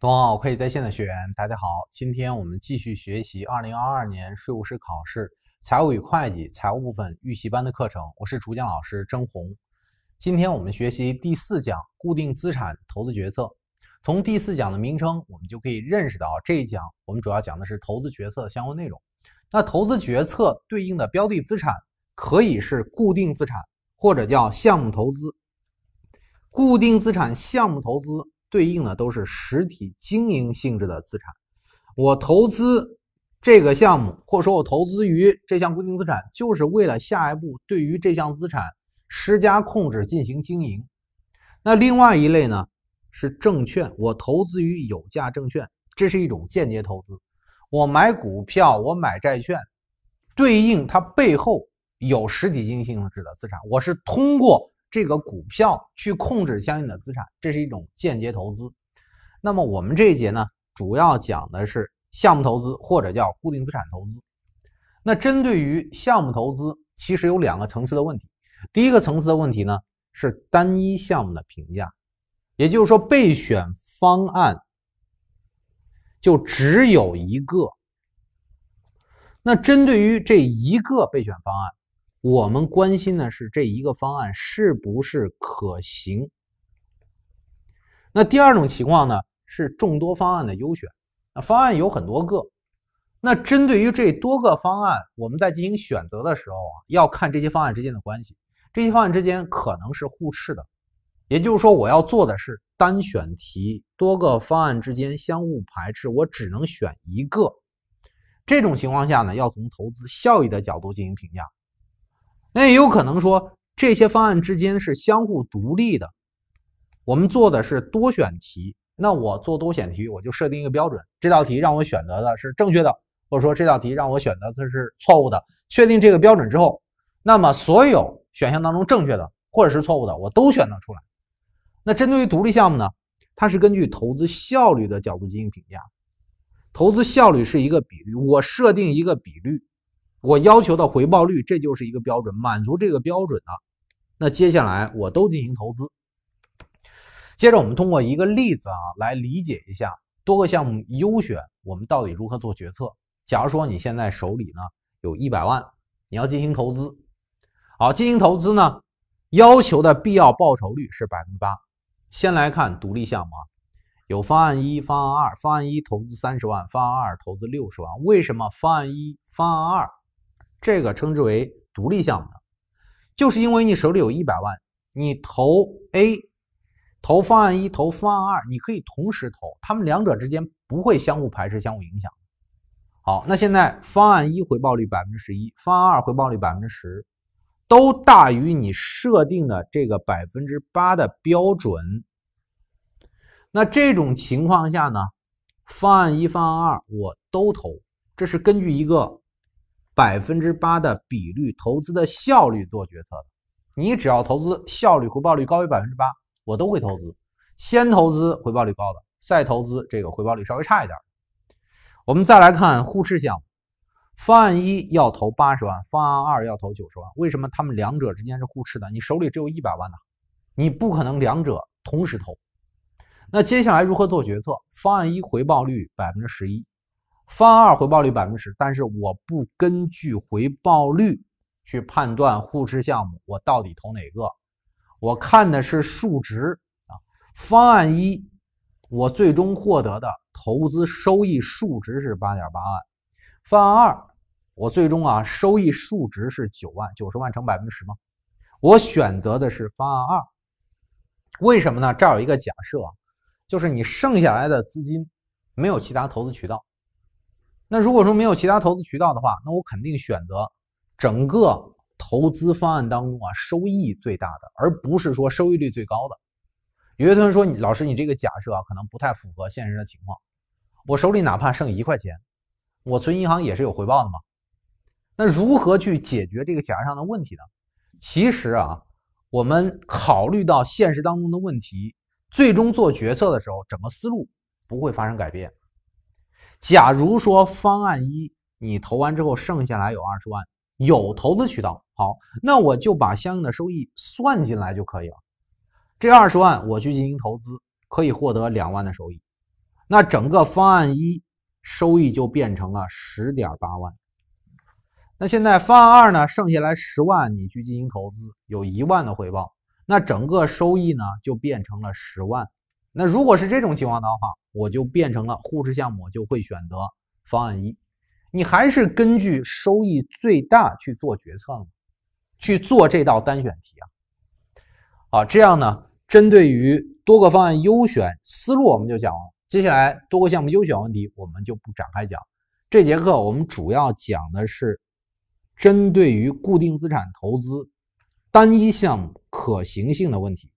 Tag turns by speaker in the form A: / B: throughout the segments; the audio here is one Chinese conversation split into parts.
A: 冬奥可以在线的学员，大家好，今天我们继续学习2022年税务师考试财务与会计财务部分预习班的课程。我是主讲老师曾红。今天我们学习第四讲固定资产投资决策。从第四讲的名称，我们就可以认识到这一讲我们主要讲的是投资决策的相关内容。那投资决策对应的标的资产可以是固定资产，或者叫项目投资。固定资产项目投资。对应的都是实体经营性质的资产。我投资这个项目，或说我投资于这项固定资产，就是为了下一步对于这项资产施加控制进行经营。那另外一类呢，是证券。我投资于有价证券，这是一种间接投资。我买股票，我买债券，对应它背后有实体经营性质的资产。我是通过。这个股票去控制相应的资产，这是一种间接投资。那么我们这一节呢，主要讲的是项目投资或者叫固定资产投资。那针对于项目投资，其实有两个层次的问题。第一个层次的问题呢，是单一项目的评价，也就是说备选方案就只有一个。那针对于这一个备选方案。我们关心的是这一个方案是不是可行。那第二种情况呢，是众多方案的优选。那方案有很多个，那针对于这多个方案，我们在进行选择的时候啊，要看这些方案之间的关系。这些方案之间可能是互斥的，也就是说我要做的是单选题，多个方案之间相互排斥，我只能选一个。这种情况下呢，要从投资效益的角度进行评价。那也有可能说这些方案之间是相互独立的。我们做的是多选题，那我做多选题，我就设定一个标准：这道题让我选择的是正确的，或者说这道题让我选择的是错误的。确定这个标准之后，那么所有选项当中正确的或者是错误的，我都选择出来。那针对于独立项目呢，它是根据投资效率的角度进行评价。投资效率是一个比率，我设定一个比率。我要求的回报率，这就是一个标准。满足这个标准的，那接下来我都进行投资。接着我们通过一个例子啊，来理解一下多个项目优选，我们到底如何做决策？假如说你现在手里呢有一百万，你要进行投资。好，进行投资呢，要求的必要报酬率是百分之八。先来看独立项目啊，有方案一、方案二。方案一投资三十万，方案二投资六十万。为什么？方案一、方案二。这个称之为独立项目的，就是因为你手里有一百万，你投 A，投方案一，投方案二，你可以同时投，他们两者之间不会相互排斥、相互影响。好，那现在方案一回报率百分之十一，方案二回报率百分之十，都大于你设定的这个百分之八的标准。那这种情况下呢，方案一、方案二我都投，这是根据一个。百分之八的比率，投资的效率做决策的。你只要投资效率回报率高于百分之八，我都会投资。先投资回报率高的，再投资这个回报率稍微差一点。我们再来看互斥项目，方案一要投八十万，方案二要投九十万。为什么他们两者之间是互斥的？你手里只有一百万呢，你不可能两者同时投。那接下来如何做决策？方案一回报率百分之十一。方案二回报率百分之十，但是我不根据回报率去判断互斥项目，我到底投哪个？我看的是数值啊。方案一，我最终获得的投资收益数值是八点八万；方案二，我最终啊收益数值是九万九十万乘百分之十吗？我选择的是方案二，为什么呢？这儿有一个假设啊，就是你剩下来的资金没有其他投资渠道。那如果说没有其他投资渠道的话，那我肯定选择整个投资方案当中啊收益最大的，而不是说收益率最高的。有些同学说，老师你这个假设啊可能不太符合现实的情况。我手里哪怕剩一块钱，我存银行也是有回报的嘛。那如何去解决这个假设上的问题呢？其实啊，我们考虑到现实当中的问题，最终做决策的时候，整个思路不会发生改变。假如说方案一，你投完之后剩下来有二十万，有投资渠道，好，那我就把相应的收益算进来就可以了。这二十万我去进行投资，可以获得两万的收益，那整个方案一收益就变成了十点八万。那现在方案二呢，剩下来十万你去进行投资，有一万的回报，那整个收益呢就变成了十万。那如果是这种情况的话，我就变成了互斥项目，我就会选择方案一。你还是根据收益最大去做决策了，去做这道单选题啊。好，这样呢，针对于多个方案优选思路我们就讲完。接下来多个项目优选问题我们就不展开讲。这节课我们主要讲的是针对于固定资产投资单一项目可行性的问题。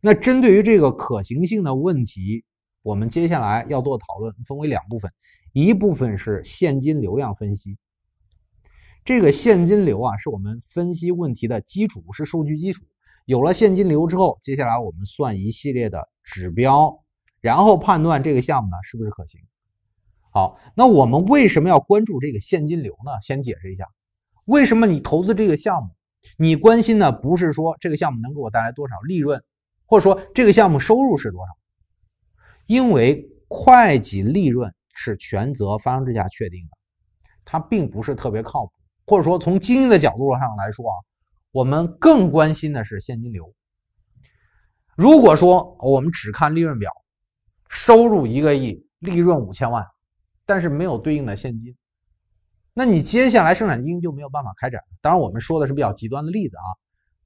A: 那针对于这个可行性的问题，我们接下来要做讨论，分为两部分，一部分是现金流量分析。这个现金流啊，是我们分析问题的基础，是数据基础。有了现金流之后，接下来我们算一系列的指标，然后判断这个项目呢是不是可行。好，那我们为什么要关注这个现金流呢？先解释一下，为什么你投资这个项目，你关心的不是说这个项目能给我带来多少利润。或者说这个项目收入是多少？因为会计利润是权责发生制下确定的，它并不是特别靠谱。或者说从经营的角度上来说啊，我们更关心的是现金流。如果说我们只看利润表，收入一个亿，利润五千万，但是没有对应的现金，那你接下来生产经营就没有办法开展。当然，我们说的是比较极端的例子啊。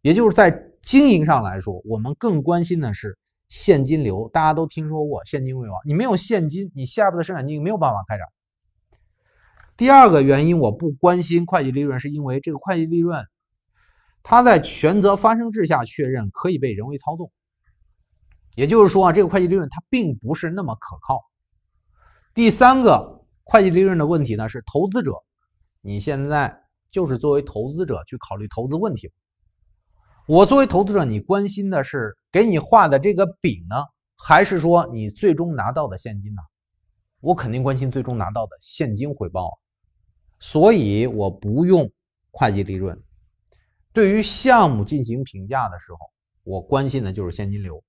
A: 也就是在经营上来说，我们更关心的是现金流。大家都听说过“现金为王”，你没有现金，你下步的生产经营没有办法开展。第二个原因，我不关心会计利润，是因为这个会计利润，它在权责发生制下确认，可以被人为操纵。也就是说啊，这个会计利润它并不是那么可靠。第三个会计利润的问题呢，是投资者，你现在就是作为投资者去考虑投资问题。我作为投资者，你关心的是给你画的这个饼呢，还是说你最终拿到的现金呢？我肯定关心最终拿到的现金回报啊。所以我不用会计利润。对于项目进行评价的时候，我关心的就是现金流。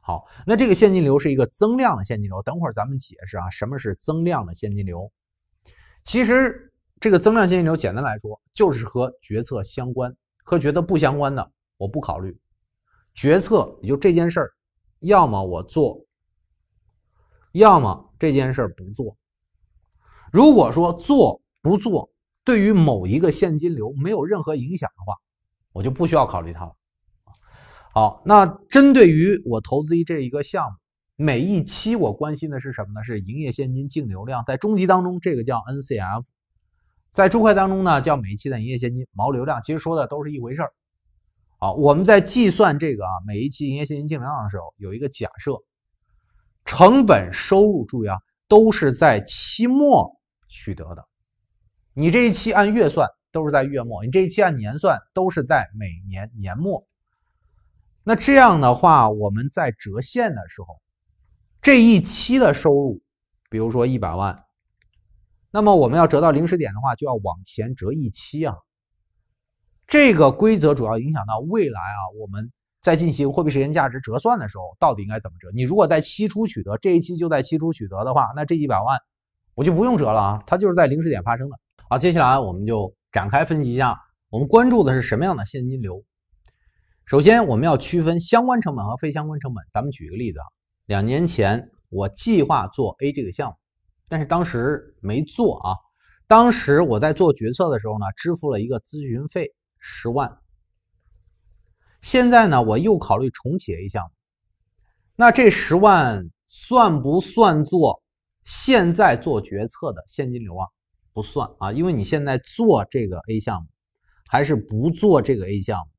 A: 好，那这个现金流是一个增量的现金流。等会儿咱们解释啊，什么是增量的现金流？其实这个增量现金流简单来说，就是和决策相关和决策不相关的。我不考虑，决策也就这件事儿，要么我做，要么这件事儿不做。如果说做不做对于某一个现金流没有任何影响的话，我就不需要考虑它了。好，那针对于我投资这一个项目，每一期我关心的是什么呢？是营业现金净流量，在中级当中这个叫 NCF，在注会当中呢叫每一期的营业现金毛流量，其实说的都是一回事儿。好，我们在计算这个啊每一期营业现金净流量的时候，有一个假设，成本收入注意啊，都是在期末取得的。你这一期按月算都是在月末，你这一期按年算都是在每年年末。那这样的话，我们在折现的时候，这一期的收入，比如说一百万，那么我们要折到零时点的话，就要往前折一期啊。这个规则主要影响到未来啊，我们在进行货币时间价值折算的时候，到底应该怎么折？你如果在期初取得，这一期就在期初取得的话，那这一百万我就不用折了啊，它就是在零时点发生的。好，接下来我们就展开分析一下，我们关注的是什么样的现金流。首先，我们要区分相关成本和非相关成本。咱们举一个例子，啊，两年前我计划做 A 这个项目，但是当时没做啊。当时我在做决策的时候呢，支付了一个咨询费。十万。现在呢，我又考虑重启 A 项目，那这十万算不算做现在做决策的现金流啊？不算啊，因为你现在做这个 A 项目还是不做这个 A 项目，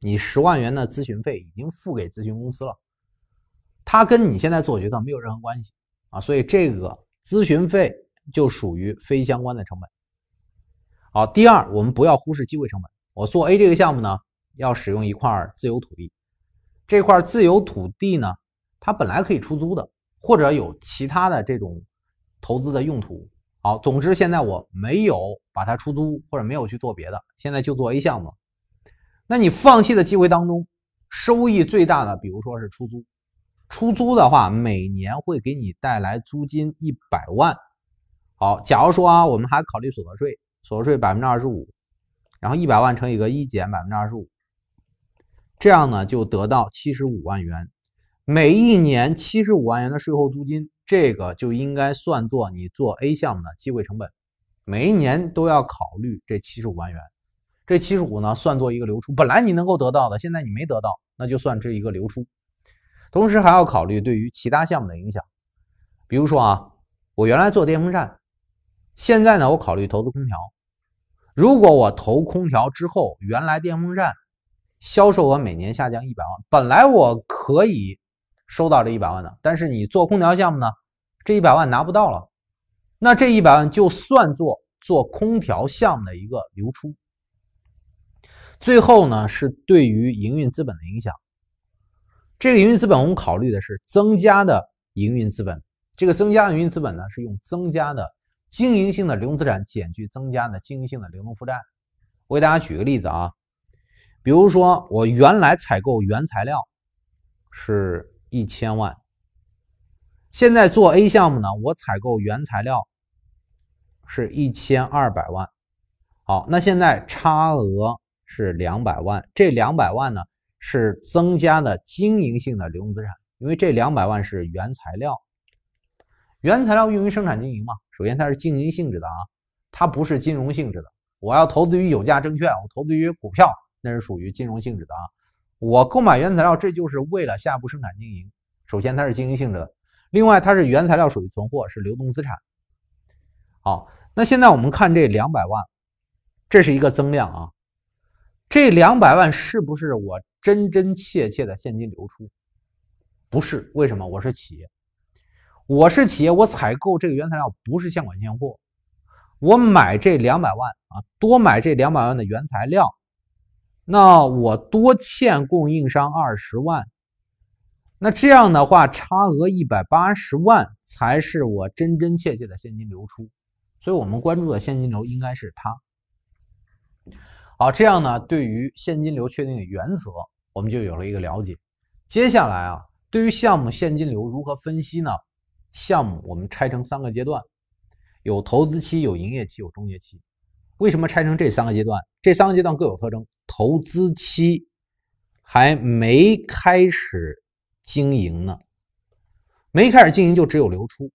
A: 你十万元的咨询费已经付给咨询公司了，它跟你现在做决策没有任何关系啊，所以这个咨询费就属于非相关的成本。好，第二，我们不要忽视机会成本。我做 A 这个项目呢，要使用一块自由土地，这块自由土地呢，它本来可以出租的，或者有其他的这种投资的用途。好，总之现在我没有把它出租，或者没有去做别的，现在就做 A 项目。那你放弃的机会当中，收益最大的，比如说是出租，出租的话每年会给你带来租金一百万。好，假如说啊，我们还考虑所得税，所得税百分之二十五。然后一百万乘以个一减百分之二十五，这样呢就得到七十五万元。每一年七十五万元的税后租金，这个就应该算作你做 A 项目的机会成本。每一年都要考虑这七十五万元，这七十五呢算作一个流出。本来你能够得到的，现在你没得到，那就算这一个流出。同时还要考虑对于其他项目的影响。比如说啊，我原来做电风扇，现在呢我考虑投资空调。如果我投空调之后，原来电风扇销售额每年下降一百万，本来我可以收到这一百万的，但是你做空调项目呢，这一百万拿不到了，那这一百万就算作做空调项目的一个流出。最后呢，是对于营运资本的影响。这个营运资本我们考虑的是增加的营运资本，这个增加的营运资本呢，是用增加的。经营性的流动资产减去增加的经营性的流动负债，我给大家举个例子啊，比如说我原来采购原材料是一千万，现在做 A 项目呢，我采购原材料是一千二百万，好，那现在差额是两百万，这两百万呢是增加的经营性的流动资产，因为这两百万是原材料。原材料用于生产经营嘛，首先它是经营性质的啊，它不是金融性质的。我要投资于有价证券，我投资于股票，那是属于金融性质的啊。我购买原材料，这就是为了下一步生产经营，首先它是经营性质的。另外，它是原材料属于存货，是流动资产。好，那现在我们看这两百万，这是一个增量啊。这两百万是不是我真真切切的现金流出？不是，为什么？我是企业。我是企业，我采购这个原材料不是现款现货，我买这两百万啊，多买这两百万的原材料，那我多欠供应商二十万，那这样的话差额一百八十万才是我真真切切的现金流出，所以我们关注的现金流应该是它。好，这样呢，对于现金流确定的原则，我们就有了一个了解。接下来啊，对于项目现金流如何分析呢？项目我们拆成三个阶段，有投资期、有营业期、有终结期。为什么拆成这三个阶段？这三个阶段各有特征。投资期还没开始经营呢，没开始经营就只有流出。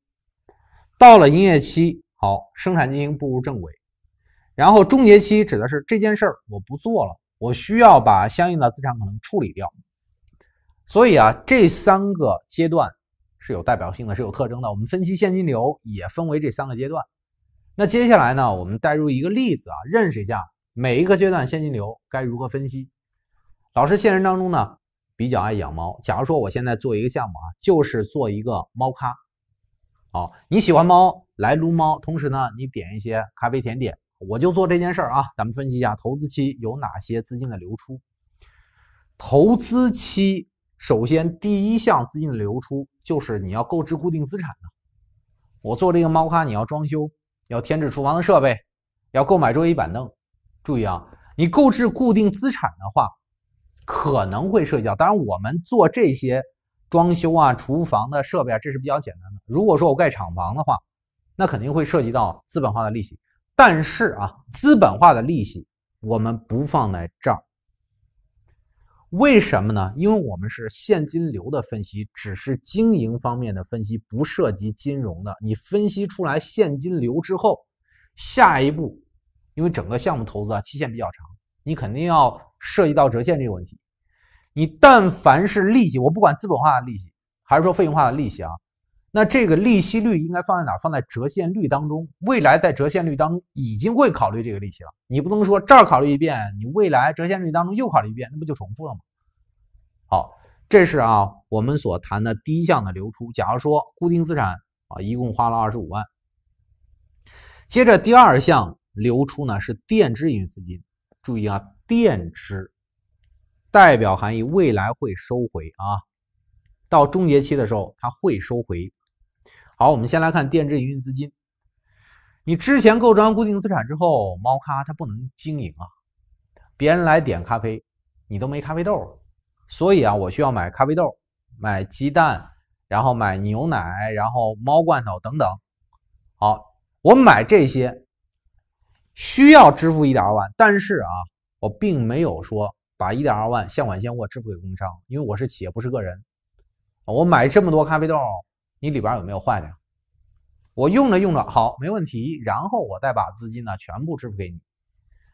A: 到了营业期，好，生产经营步入正轨。然后终结期指的是这件事儿我不做了，我需要把相应的资产可能处理掉。所以啊，这三个阶段。是有代表性的，是有特征的。我们分析现金流也分为这三个阶段。那接下来呢，我们带入一个例子啊，认识一下每一个阶段现金流该如何分析。老师现实当中呢，比较爱养猫。假如说我现在做一个项目啊，就是做一个猫咖。好，你喜欢猫来撸猫，同时呢，你点一些咖啡甜点，我就做这件事儿啊。咱们分析一下投资期有哪些资金的流出。投资期首先第一项资金流出。就是你要购置固定资产的，我做这个猫咖，你要装修，要添置厨房的设备，要购买桌椅板凳。注意啊，你购置固定资产的话，可能会涉及到。当然，我们做这些装修啊、厨房的设备啊，这是比较简单的。如果说我盖厂房的话，那肯定会涉及到资本化的利息。但是啊，资本化的利息我们不放在儿，为什么呢？因为我们是现金流的分析，只是经营方面的分析，不涉及金融的。你分析出来现金流之后，下一步，因为整个项目投资啊，期限比较长，你肯定要涉及到折现这个问题。你但凡是利息，我不管资本化的利息还是说费用化的利息啊。那这个利息率应该放在哪？放在折现率当中。未来在折现率当中已经会考虑这个利息了。你不能说这儿考虑一遍，你未来折现率当中又考虑一遍，那不就重复了吗？好，这是啊我们所谈的第一项的流出。假如说固定资产啊一共花了二十五万。接着第二项流出呢是垫支营资金。注意啊，垫支代表含义未来会收回啊，到终结期的时候它会收回。好，我们先来看垫支营运资金。你之前购装固定资产之后，猫咖它不能经营啊，别人来点咖啡，你都没咖啡豆，所以啊，我需要买咖啡豆、买鸡蛋，然后买牛奶，然后猫罐头等等。好，我买这些需要支付一点二万，但是啊，我并没有说把一点二万现款现货支付给供应商，因为我是企业，不是个人我买这么多咖啡豆。你里边有没有坏的？我用着用着好，没问题。然后我再把资金呢全部支付给你，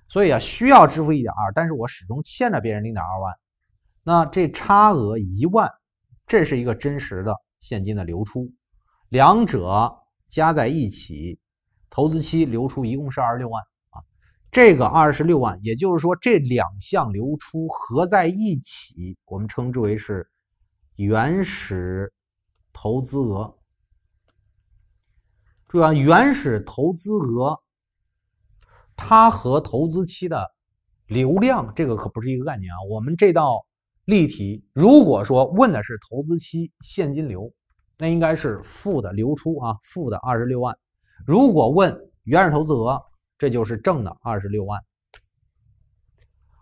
A: 所以啊，需要支付一点二，但是我始终欠着别人零点二万，那这差额一万，这是一个真实的现金的流出，两者加在一起，投资期流出一共是二十六万啊。这个二十六万，也就是说这两项流出合在一起，我们称之为是原始。投资额，注意啊，原始投资额它和投资期的流量这个可不是一个概念啊。我们这道例题，如果说问的是投资期现金流，那应该是负的流出啊，负的二十六万；如果问原始投资额，这就是正的二十六万。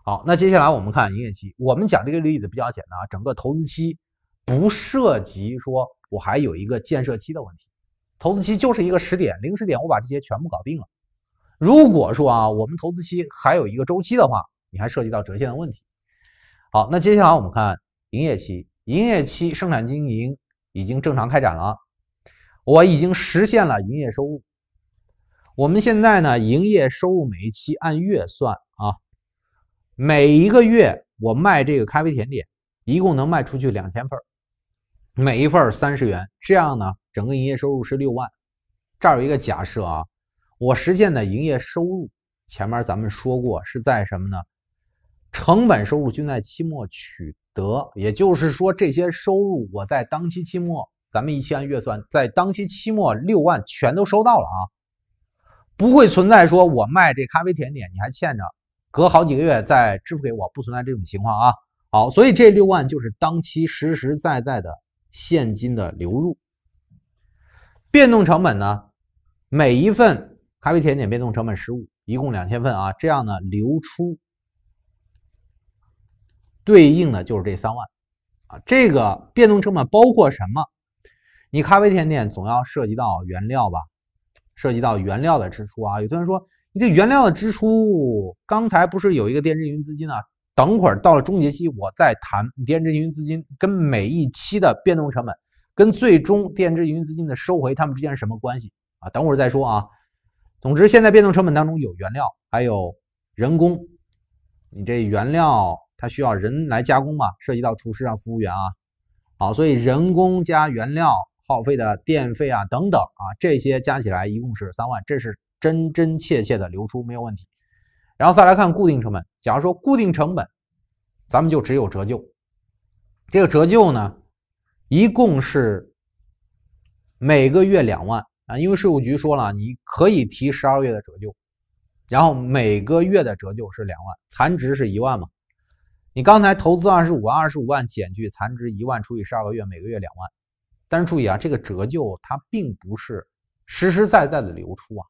A: 好，那接下来我们看营业期。我们讲这个例子比较简单啊，整个投资期不涉及说。我还有一个建设期的问题，投资期就是一个时点零时点，我把这些全部搞定了。如果说啊，我们投资期还有一个周期的话，你还涉及到折现的问题。好，那接下来我们看营业期，营业期生产经营已经正常开展了，我已经实现了营业收入。我们现在呢，营业收入每一期按月算啊，每一个月我卖这个咖啡甜点，一共能卖出去两千份儿。每一份三十元，这样呢，整个营业收入是六万。这儿有一个假设啊，我实现的营业收入，前面咱们说过是在什么呢？成本收入均在期末取得，也就是说这些收入我在当期期末，咱们一期按月算，在当期期末六万全都收到了啊，不会存在说我卖这咖啡甜点你还欠着，隔好几个月再支付给我，不存在这种情况啊。好，所以这六万就是当期实实在在的。现金的流入，变动成本呢？每一份咖啡甜点变动成本十五，一共两千份啊，这样呢流出对应的就是这三万啊。这个变动成本包括什么？你咖啡甜点总要涉及到原料吧？涉及到原料的支出啊。有同学说，你这原料的支出，刚才不是有一个电支营运资金呢？等会儿到了终结期，我再谈你垫制营运资金跟每一期的变动成本，跟最终垫制营运资金的收回，它们之间是什么关系啊？等会儿再说啊。总之，现在变动成本当中有原料，还有人工，你这原料它需要人来加工嘛？涉及到厨师啊、服务员啊，好，所以人工加原料耗费的电费啊等等啊，这些加起来一共是三万，这是真真切切的流出，没有问题。然后再来看固定成本，假如说固定成本，咱们就只有折旧。这个折旧呢，一共是每个月两万啊，因为税务局说了，你可以提十二月的折旧，然后每个月的折旧是两万，残值是一万嘛。你刚才投资二十五万，二十五万减去残值一万，除以十二个月，每个月两万。但是注意啊，这个折旧它并不是实实在在的流出啊。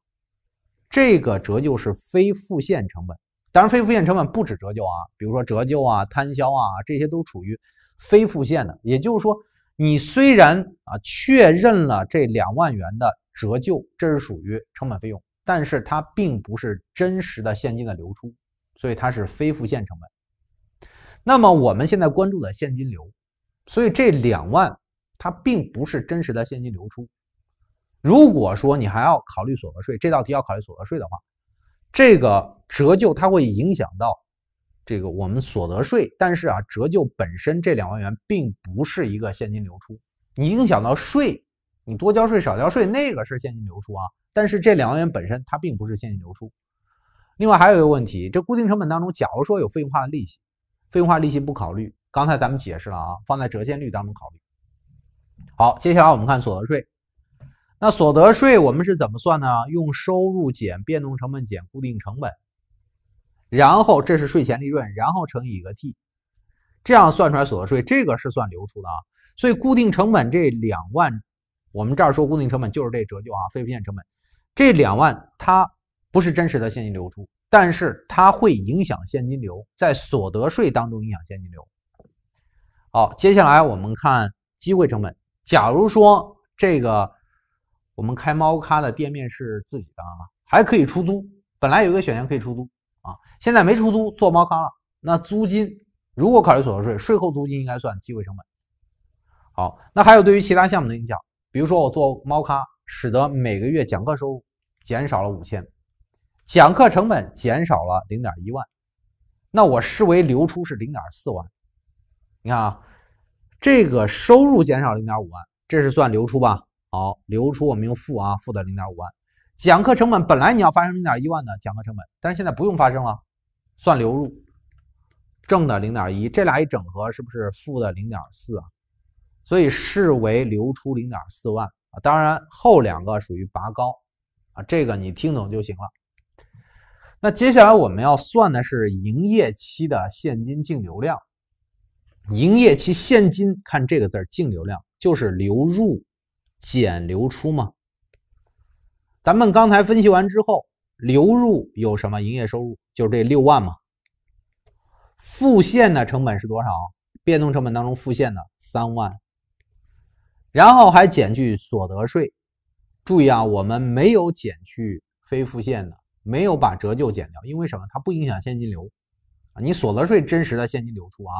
A: 这个折旧是非付现成本，当然非付现成本不止折旧啊，比如说折旧啊、摊销啊，这些都属于非付现的。也就是说，你虽然啊确认了这两万元的折旧，这是属于成本费用，但是它并不是真实的现金的流出，所以它是非付现成本。那么我们现在关注的现金流，所以这两万它并不是真实的现金流出。如果说你还要考虑所得税，这道题要考虑所得税的话，这个折旧它会影响到这个我们所得税。但是啊，折旧本身这两万元并不是一个现金流出。你影响到税，你多交税少交税那个是现金流出啊。但是这两万元本身它并不是现金流出。另外还有一个问题，这固定成本当中，假如说有费用化的利息，费用化利息不考虑，刚才咱们解释了啊，放在折现率当中考虑。好，接下来我们看所得税。那所得税我们是怎么算呢？用收入减变动成本减固定成本，然后这是税前利润，然后乘以一个 T，这样算出来所得税，这个是算流出的啊。所以固定成本这两万，我们这儿说固定成本就是这折旧啊，非付现成本这两万，它不是真实的现金流出，但是它会影响现金流，在所得税当中影响现金流。好，接下来我们看机会成本，假如说这个。我们开猫咖的店面是自己的啊，还可以出租。本来有一个选项可以出租啊，现在没出租，做猫咖了。那租金如果考虑所得税，税后租金应该算机会成本。好，那还有对于其他项目的影响，比如说我做猫咖，使得每个月讲课收入减少了五千，讲课成本减少了零点一万，那我视为流出是零点四万。你看啊，这个收入减少零点五万，这是算流出吧？好，流出我们用负啊，负的零点五万。讲课成本本来你要发生零点一万的讲课成本，但是现在不用发生了，算流入正的零点一，这俩一整合是不是负的零点四啊？所以视为流出零点四万啊。当然后两个属于拔高啊，这个你听懂就行了。那接下来我们要算的是营业期的现金净流量。营业期现金看这个字儿，净流量就是流入。减流出吗？咱们刚才分析完之后，流入有什么？营业收入就是这六万嘛。付现的成本是多少？变动成本当中付现的三万，然后还减去所得税。注意啊，我们没有减去非付现的，没有把折旧减掉，因为什么？它不影响现金流啊。你所得税真实的现金流出啊，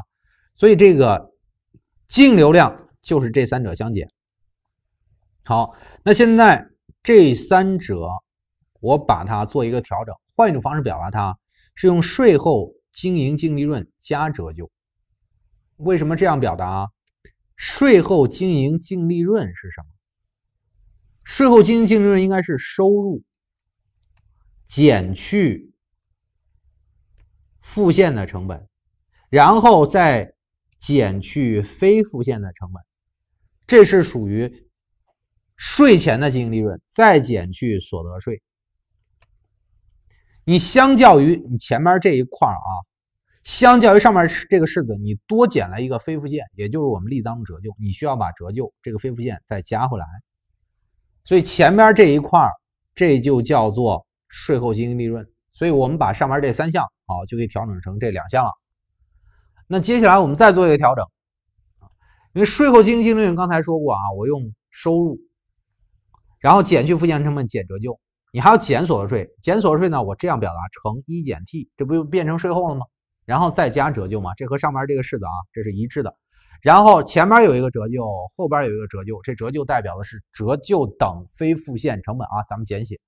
A: 所以这个净流量就是这三者相减。好，那现在这三者，我把它做一个调整，换一种方式表达，它是用税后经营净利润加折旧。为什么这样表达啊？税后经营净利润是什么？税后经营净利润应该是收入减去付现的成本，然后再减去非付现的成本，这是属于。税前的经营利润再减去所得税，你相较于你前面这一块儿啊，相较于上面这个式子，你多减了一个非付现，也就是我们递当折旧，你需要把折旧这个非付现再加回来。所以前面这一块儿，这就叫做税后经营利润。所以我们把上面这三项好就可以调整成这两项了。那接下来我们再做一个调整，因为税后经营净利润刚才说过啊，我用收入。然后减去付现成本，减折旧，你还要减所得税。减所得税呢？我这样表达，乘一减 t，这不就变成税后了吗？然后再加折旧嘛，这和上面这个式子啊，这是一致的。然后前边有一个折旧，后边有一个折旧，这折旧代表的是折旧等非付现成本啊。咱们简写，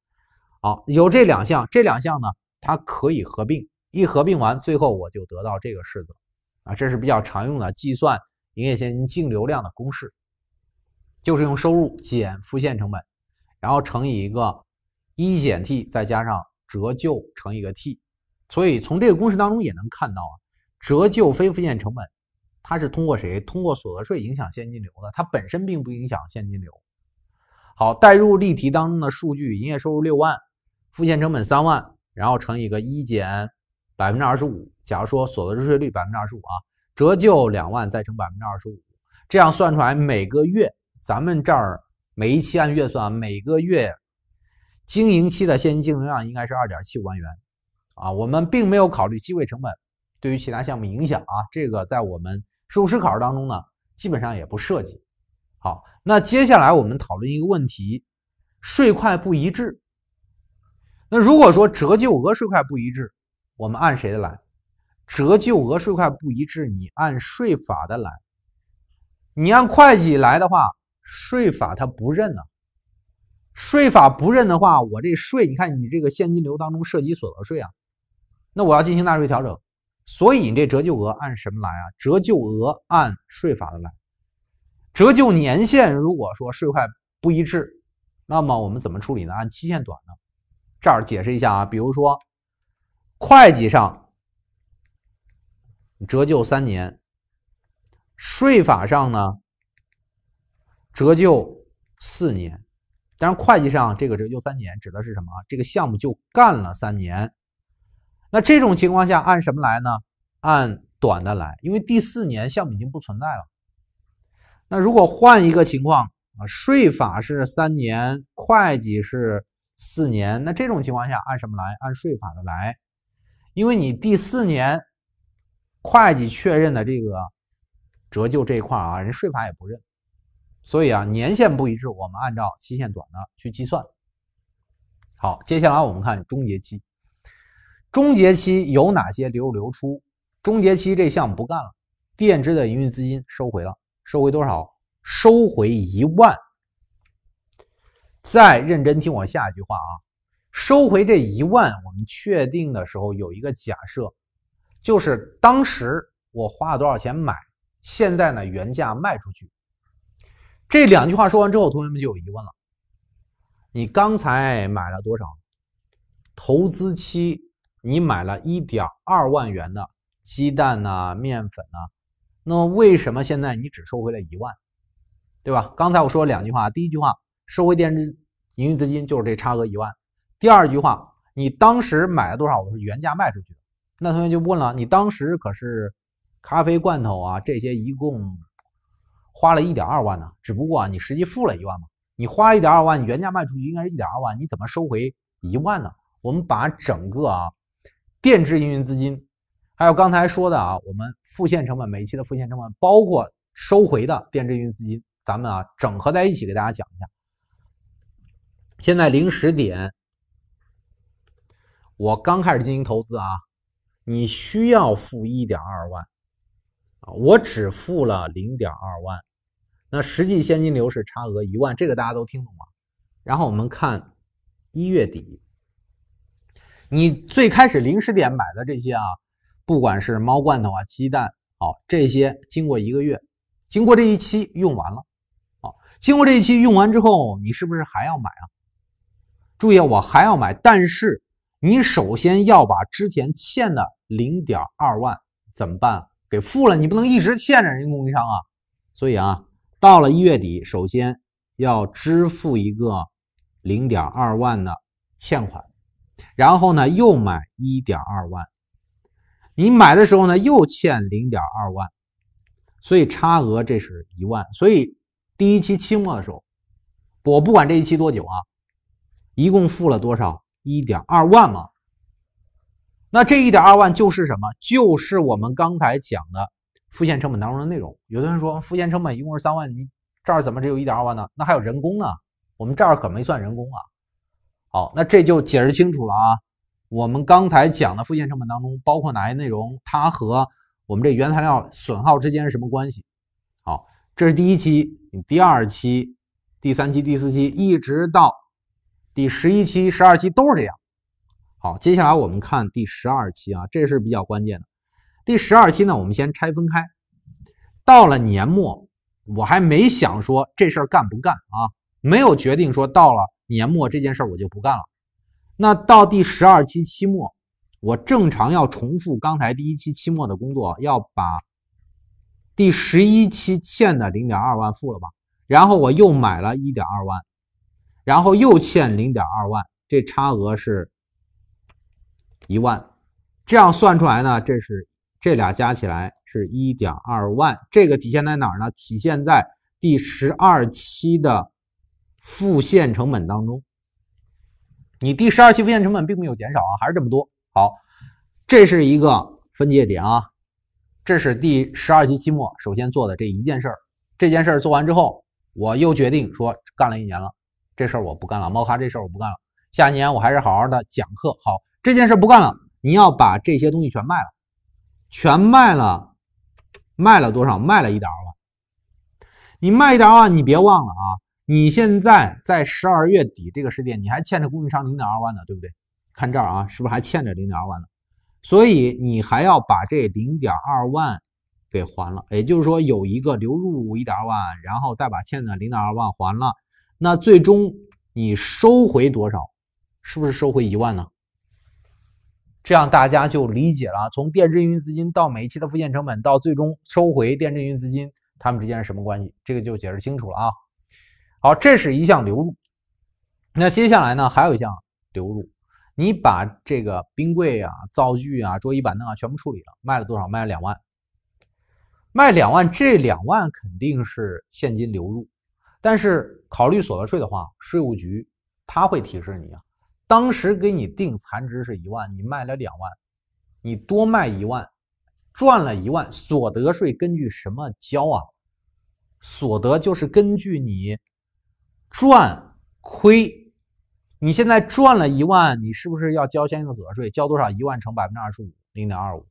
A: 好，有这两项，这两项呢，它可以合并。一合并完，最后我就得到这个式子啊，这是比较常用的计算营业现金净流量的公式，就是用收入减付现成本。然后乘以一个一减 t，再加上折旧乘以一个 t，所以从这个公式当中也能看到啊，折旧非付现成本，它是通过谁？通过所得税影响现金流的，它本身并不影响现金流。好，代入例题当中的数据，营业收入六万，付现成本三万，然后乘以一个一减百分之二十五，假如说所得税税率百分之二十五啊，折旧两万再乘百分之二十五，这样算出来每个月咱们这儿。每一期按月算，每个月经营期的现金净流量应该是二点七五万元啊。我们并没有考虑机会成本对于其他项目影响啊。这个在我们税务师考试当中呢，基本上也不涉及。好，那接下来我们讨论一个问题：税快不一致。那如果说折旧额税快不一致，我们按谁的来？折旧额税快不一致，你按税法的来。你按会计来的话。税法它不认呢，税法不认的话，我这税，你看你这个现金流当中涉及所得税啊，那我要进行纳税调整，所以你这折旧额按什么来啊？折旧额按税法的来，折旧年限如果说税快不一致，那么我们怎么处理呢？按期限短的，这儿解释一下啊，比如说会计上折旧三年，税法上呢？折旧四年，当然会计上这个折旧三年指的是什么？这个项目就干了三年。那这种情况下按什么来呢？按短的来，因为第四年项目已经不存在了。那如果换一个情况啊，税法是三年，会计是四年，那这种情况下按什么来？按税法的来，因为你第四年会计确认的这个折旧这一块啊，人税法也不认。所以啊，年限不一致，我们按照期限短的去计算。好，接下来我们看终结期，终结期有哪些流入流出？终结期这项不干了，垫支的营运资金收回了，收回多少？收回一万。再认真听我下一句话啊，收回这一万，我们确定的时候有一个假设，就是当时我花了多少钱买，现在呢原价卖出去。这两句话说完之后，同学们就有疑问了：你刚才买了多少？投资期你买了一点二万元的鸡蛋呢、面粉呢？那么为什么现在你只收回了一万？对吧？刚才我说了两句话，第一句话收回电池营运资金就是这差额一万；第二句话，你当时买了多少？我是原价卖出去。的。那同学就问了：你当时可是咖啡罐头啊？这些一共？花了一点二万呢，只不过啊，你实际付了一万嘛。你花一点二万，你原价卖出去应该是一点二万，你怎么收回一万呢？我们把整个啊电资营运资金，还有刚才说的啊，我们付现成本每一期的付现成本，包括收回的电资营运资金，咱们啊整合在一起给大家讲一下。现在零时点，我刚开始进行投资啊，你需要付一点二万啊，我只付了零点二万。那实际现金流是差额一万，这个大家都听懂吗？然后我们看一月底，你最开始零时点买的这些啊，不管是猫罐头啊、鸡蛋，好这些，经过一个月，经过这一期用完了，好，经过这一期用完之后，你是不是还要买啊？注意我还要买，但是你首先要把之前欠的零点二万怎么办？给付了，你不能一直欠着人家供应商啊，所以啊。到了一月底，首先要支付一个零点二万的欠款，然后呢又买一点二万，你买的时候呢又欠零点二万，所以差额这是一万，所以第一期期末的时候，我不管这一期多久啊，一共付了多少一点二万嘛，那这一点二万就是什么？就是我们刚才讲的。复现成本当中的内容，有的人说复现成本一共是三万，你这儿怎么只有一点二万呢？那还有人工呢，我们这儿可没算人工啊。好，那这就解释清楚了啊。我们刚才讲的复现成本当中包括哪些内容？它和我们这原材料损耗之间是什么关系？好，这是第一期，你第二期、第三期、第四期，一直到第十一期、十二期都是这样。好，接下来我们看第十二期啊，这是比较关键的。第十二期呢，我们先拆分开。到了年末，我还没想说这事儿干不干啊，没有决定说到了年末这件事儿我就不干了。那到第十二期期末，我正常要重复刚才第一期期末的工作，要把第十一期欠的零点二万付了吧，然后我又买了一点二万，然后又欠零点二万，这差额是一万，这样算出来呢，这是。这俩加起来是1.2万，这个体现在哪儿呢？体现在第十二期的复现成本当中。你第十二期复现成本并没有减少啊，还是这么多。好，这是一个分界点啊。这是第十二期期末首先做的这一件事儿。这件事儿做完之后，我又决定说干了一年了，这事儿我不干了，猫咖这事儿我不干了。下一年我还是好好的讲课。好，这件事儿不干了，你要把这些东西全卖了。全卖了，卖了多少？卖了一点二万。你卖一点二万，你别忘了啊！你现在在十二月底这个时间，你还欠着供应商零点二万呢，对不对？看这儿啊，是不是还欠着零点二万呢？所以你还要把这零点二万给还了。也就是说，有一个流入一点二万，然后再把欠的零点二万还了，那最终你收回多少？是不是收回一万呢？这样大家就理解了，从垫营运营资金到每一期的付现成本，到最终收回垫营运营资金，他们之间是什么关系？这个就解释清楚了啊。好，这是一项流入。那接下来呢，还有一项流入，你把这个冰柜啊、灶具啊、桌椅板凳啊全部处理了，卖了多少？卖了两万。卖两万，这两万肯定是现金流入，但是考虑所得税的话，税务局他会提示你啊。当时给你定残值是一万，你卖了两万，你多卖一万，赚了一万，所得税根据什么交啊？所得就是根据你赚亏，你现在赚了一万，你是不是要交相应的所得税？交多少？一万乘百分之二十五，零点二五，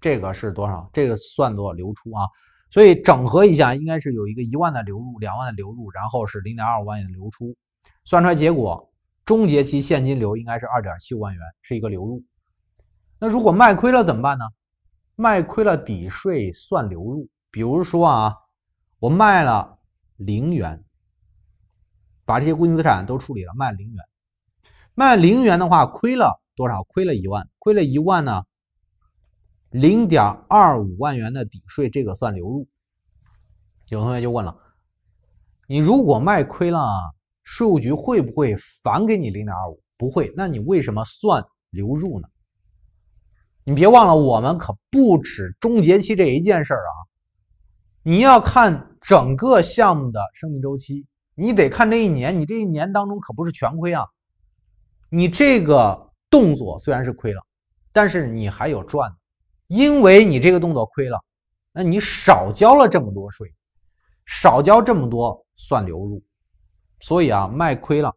A: 这个是多少？这个算作流出啊。所以整合一下，应该是有一个一万的流入，两万的流入，然后是零点二五万的流出，算出来结果。终结期现金流应该是二点七五万元，是一个流入。那如果卖亏了怎么办呢？卖亏了，抵税算流入。比如说啊，我卖了零元，把这些固定资产都处理了，卖零元，卖零元的话，亏了多少？亏了一万，亏了一万呢，零点二五万元的抵税，这个算流入。有同学就问了，你如果卖亏了？税务局会不会返给你零点二五？不会。那你为什么算流入呢？你别忘了，我们可不止终结期这一件事儿啊！你要看整个项目的生命周期，你得看这一年。你这一年当中可不是全亏啊！你这个动作虽然是亏了，但是你还有赚的，因为你这个动作亏了，那你少交了这么多税，少交这么多算流入。所以啊，卖亏了，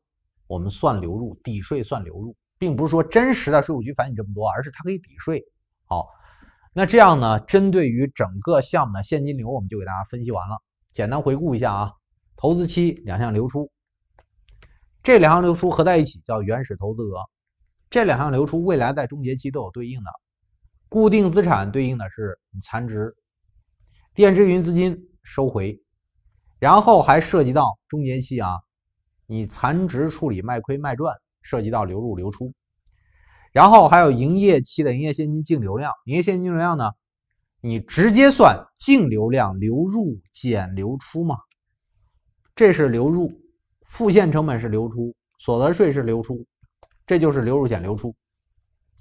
A: 我们算流入，抵税算流入，并不是说真实的税务局返你这么多，而是它可以抵税。好，那这样呢，针对于整个项目的现金流，我们就给大家分析完了。简单回顾一下啊，投资期两项流出，这两项流出合在一起叫原始投资额，这两项流出未来在终结期都有对应的，固定资产对应的是残值，垫支云资金收回，然后还涉及到终结期啊。你残值处理卖亏卖赚涉及到流入流出，然后还有营业期的营业现金净流量，营业现金流量呢？你直接算净流量流入减流出嘛？这是流入，付现成本是流出，所得税是流出，这就是流入减流出。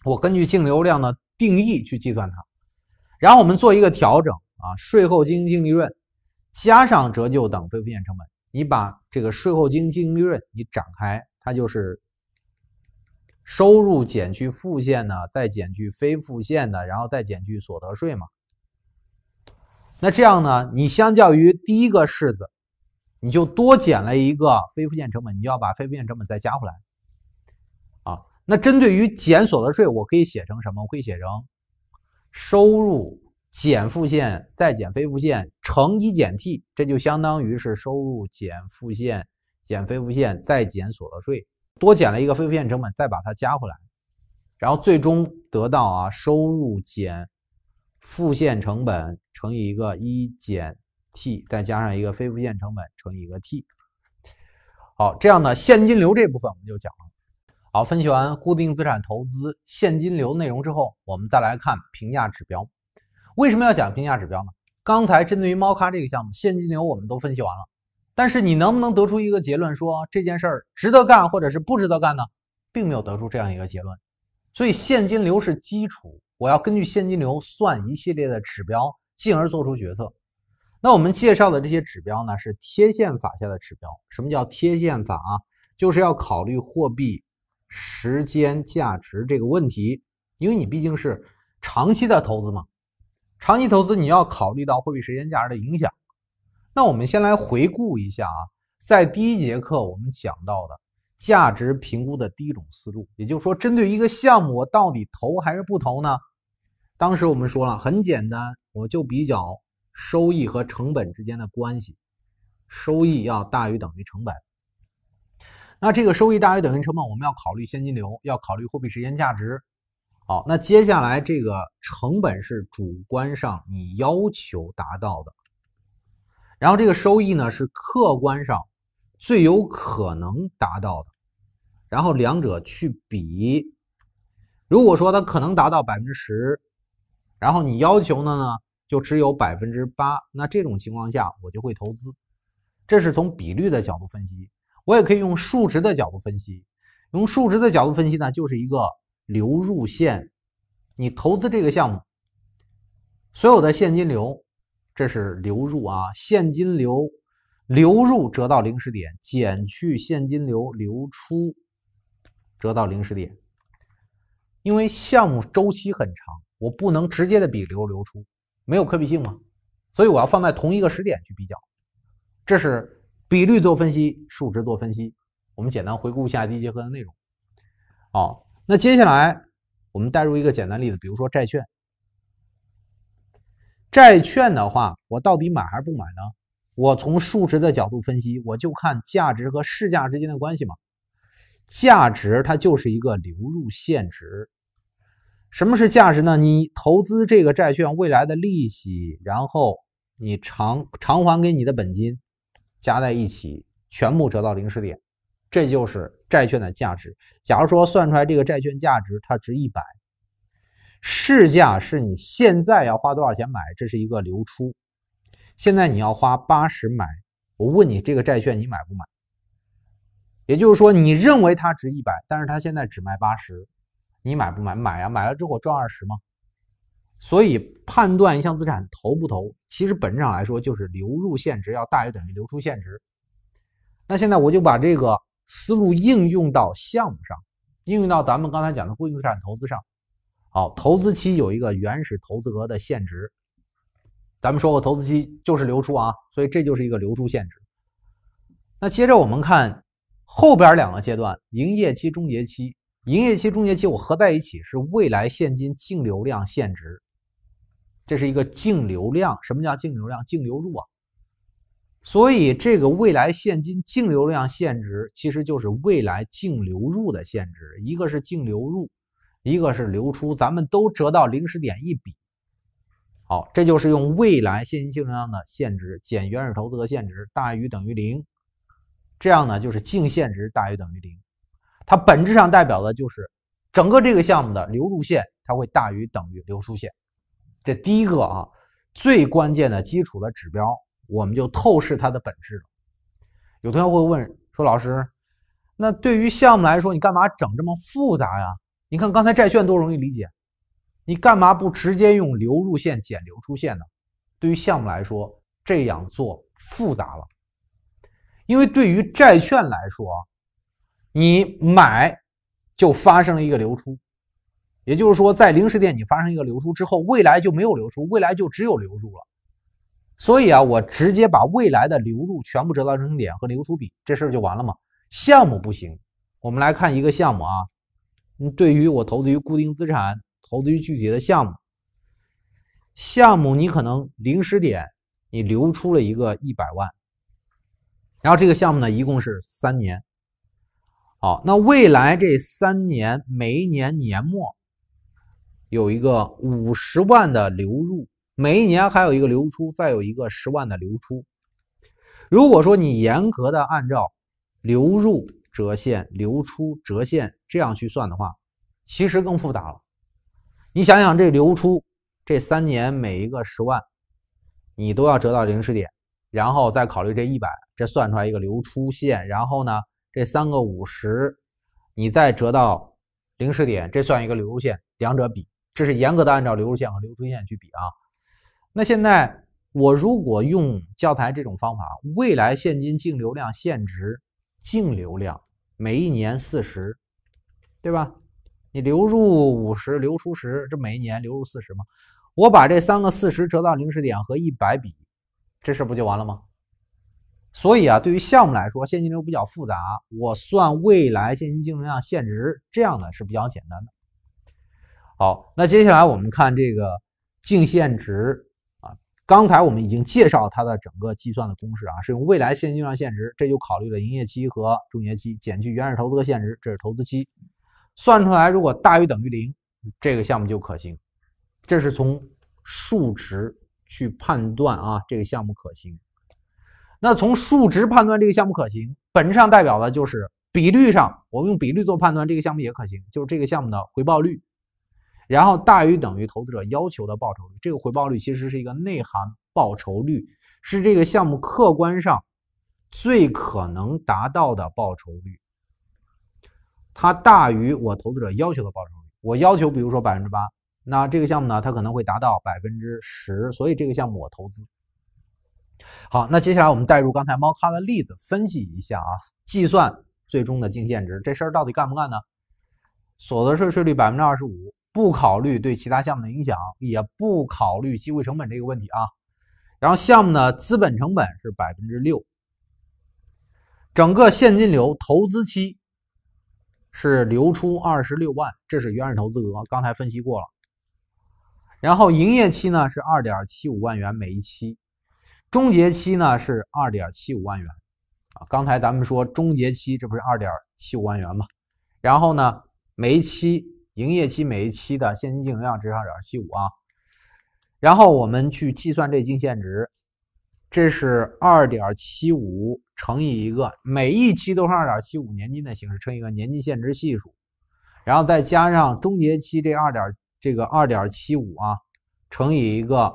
A: 我根据净流量的定义去计算它，然后我们做一个调整啊，税后经营净利润加上折旧等非付现成本。你把这个税后净净利润你展开，它就是收入减去付现的，再减去非付现的，然后再减去所得税嘛。那这样呢，你相较于第一个式子，你就多减了一个非付现成本，你就要把非付现成本再加回来。啊，那针对于减所得税，我可以写成什么？我可以写成收入。减付现，再减非付现，乘以一减 t，这就相当于是收入减付现，减非付现，再减所得税，多减了一个非付现成本，再把它加回来，然后最终得到啊，收入减付现成本乘以一个一减 t，再加上一个非付现成本乘以一个 t。好，这样呢，现金流这部分我们就讲了。好，分析完固定资产投资现金流内容之后，我们再来看评价指标。为什么要讲评价指标呢？刚才针对于猫咖这个项目现金流我们都分析完了，但是你能不能得出一个结论，说这件事儿值得干，或者是不值得干呢？并没有得出这样一个结论。所以现金流是基础，我要根据现金流算一系列的指标，进而做出决策。那我们介绍的这些指标呢，是贴现法下的指标。什么叫贴现法啊？就是要考虑货币时间价值这个问题，因为你毕竟是长期的投资嘛。长期投资你要考虑到货币时间价值的影响。那我们先来回顾一下啊，在第一节课我们讲到的价值评估的第一种思路，也就是说，针对一个项目，我到底投还是不投呢？当时我们说了很简单，我就比较收益和成本之间的关系，收益要大于等于成本。那这个收益大于等于成本，我们要考虑现金流，要考虑货币时间价值。好，那接下来这个成本是主观上你要求达到的，然后这个收益呢是客观上最有可能达到的，然后两者去比，如果说它可能达到百分之十，然后你要求的呢就只有百分之八，那这种情况下我就会投资。这是从比率的角度分析，我也可以用数值的角度分析，用数值的角度分析呢就是一个。流入线，你投资这个项目，所有的现金流，这是流入啊，现金流流入折到零时点，减去现金流流出折到零时点。因为项目周期很长，我不能直接的比流流出，没有可比性嘛，所以我要放在同一个时点去比较。这是比率做分析，数值做分析。我们简单回顾一下第一节课的内容，好。那接下来，我们带入一个简单例子，比如说债券。债券的话，我到底买还是不买呢？我从数值的角度分析，我就看价值和市价之间的关系嘛。价值它就是一个流入现值。什么是价值呢？你投资这个债券未来的利息，然后你偿偿还给你的本金，加在一起，全部折到零时点，这就是。债券的价值，假如说算出来这个债券价值它值一百，市价是你现在要花多少钱买，这是一个流出。现在你要花八十买，我问你这个债券你买不买？也就是说你认为它值一百，但是它现在只卖八十，你买不买？买啊，买了之后赚二十嘛。所以判断一项资产投不投，其实本质上来说就是流入现值要大于等于流出现值。那现在我就把这个。思路应用到项目上，应用到咱们刚才讲的固定资产投资上。好，投资期有一个原始投资额的限值。咱们说过，投资期就是流出啊，所以这就是一个流出限值。那接着我们看后边两个阶段：营业期、终结期。营业期、终结期我合在一起是未来现金净流量限值。这是一个净流量。什么叫净流量？净流入啊。所以，这个未来现金净流量现值其实就是未来净流入的现值，一个是净流入，一个是流出，咱们都折到零时点一比。好，这就是用未来现金净流量的现值减原始投资额现值大于等于零，这样呢就是净现值大于等于零，它本质上代表的就是整个这个项目的流入线它会大于等于流出线。这第一个啊，最关键的基础的指标。我们就透视它的本质了。有同学会问说：“老师，那对于项目来说，你干嘛整这么复杂呀？你看刚才债券多容易理解，你干嘛不直接用流入线减流出线呢？”对于项目来说，这样做复杂了，因为对于债券来说，你买就发生了一个流出，也就是说，在零时点你发生一个流出之后，未来就没有流出，未来就只有流入了。所以啊，我直接把未来的流入全部折到成点和流出比，这事儿就完了吗？项目不行，我们来看一个项目啊。你对于我投资于固定资产，投资于具体的项目，项目你可能零时点你流出了一个一百万，然后这个项目呢，一共是三年。好，那未来这三年每一年年末有一个五十万的流入。每一年还有一个流出，再有一个十万的流出。如果说你严格的按照流入折现、流出折现这样去算的话，其实更复杂了。你想想，这流出这三年每一个十万，你都要折到零时点，然后再考虑这一百，这算出来一个流出线。然后呢，这三个五十，你再折到零时点，这算一个流入线。两者比，这是严格的按照流入线和流出线去比啊。那现在我如果用教材这种方法，未来现金净流量现值、净流量每一年四十，对吧？你流入五十，流出十，这每一年流入四十嘛？我把这三个四十折到零时点和一百比，这事不就完了吗？所以啊，对于项目来说，现金流比较复杂，我算未来现金净流量现值这样呢是比较简单的。好，那接下来我们看这个净现值。刚才我们已经介绍它的整个计算的公式啊，是用未来现金流量现值，这就考虑了营业期和终结期，减去原始投资的现值，这是投资期，算出来如果大于等于零，这个项目就可行。这是从数值去判断啊，这个项目可行。那从数值判断这个项目可行，本质上代表的就是比率上，我们用比率做判断，这个项目也可行，就是这个项目的回报率。然后大于等于投资者要求的报酬率，这个回报率其实是一个内涵报酬率，是这个项目客观上最可能达到的报酬率。它大于我投资者要求的报酬率，我要求比如说百分之八，那这个项目呢，它可能会达到百分之十，所以这个项目我投资。好，那接下来我们带入刚才猫咖的例子分析一下啊，计算最终的净现值，这事儿到底干不干呢？所得税税率百分之二十五。不考虑对其他项目的影响，也不考虑机会成本这个问题啊。然后项目呢，资本成本是百分之六。整个现金流投资期是流出二十六万，这是原始投资额，刚才分析过了。然后营业期呢是二点七五万元每一期，终结期呢是二点七五万元啊。刚才咱们说终结期，这不是二点七五万元吗？然后呢每一期。营业期每一期的现金净流量值上点七五啊，然后我们去计算这净现值，这是二点七五乘以一个每一期都是二点七五年金的形式乘一个年金现值系数，然后再加上终结期这二点这个二点七五啊乘以一个